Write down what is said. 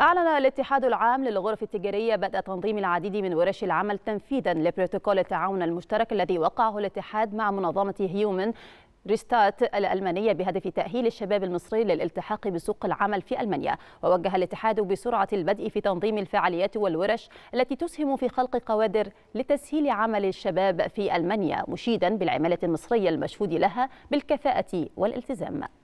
أعلن الاتحاد العام للغرف التجارية بدء تنظيم العديد من ورش العمل تنفيذا لبروتوكول التعاون المشترك الذي وقعه الاتحاد مع منظمة هيومن ريستات الألمانية بهدف تأهيل الشباب المصري للالتحاق بسوق العمل في ألمانيا ووجه الاتحاد بسرعة البدء في تنظيم الفعاليات والورش التي تسهم في خلق قوادر لتسهيل عمل الشباب في ألمانيا مشيدا بالعمالة المصرية المشهود لها بالكفاءة والالتزام